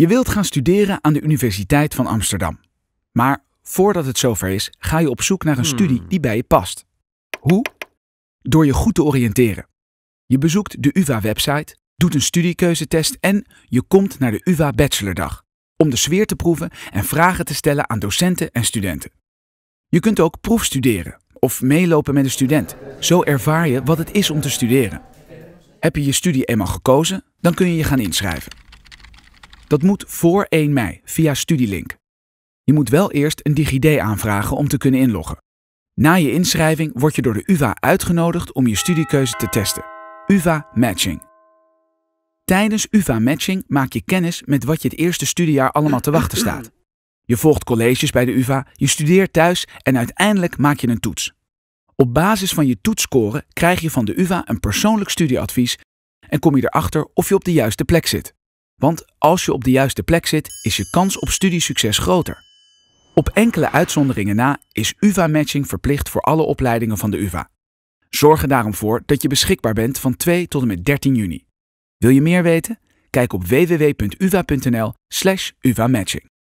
Je wilt gaan studeren aan de Universiteit van Amsterdam. Maar voordat het zover is, ga je op zoek naar een studie hmm. die bij je past. Hoe? Door je goed te oriënteren. Je bezoekt de UvA-website, doet een studiekeuzetest en je komt naar de UvA-bachelordag. Om de sfeer te proeven en vragen te stellen aan docenten en studenten. Je kunt ook proefstuderen of meelopen met een student. Zo ervaar je wat het is om te studeren. Heb je je studie eenmaal gekozen, dan kun je je gaan inschrijven. Dat moet voor 1 mei via Studielink. Je moet wel eerst een DigiD aanvragen om te kunnen inloggen. Na je inschrijving word je door de UVA uitgenodigd om je studiekeuze te testen. UVA Matching. Tijdens UVA Matching maak je kennis met wat je het eerste studiejaar allemaal te wachten staat. Je volgt colleges bij de UVA, je studeert thuis en uiteindelijk maak je een toets. Op basis van je toetsscore krijg je van de UVA een persoonlijk studieadvies en kom je erachter of je op de juiste plek zit. Want als je op de juiste plek zit, is je kans op studiesucces groter. Op enkele uitzonderingen na is UvA-matching verplicht voor alle opleidingen van de UvA. Zorg er daarom voor dat je beschikbaar bent van 2 tot en met 13 juni. Wil je meer weten? Kijk op www.uva.nl/uvamatching.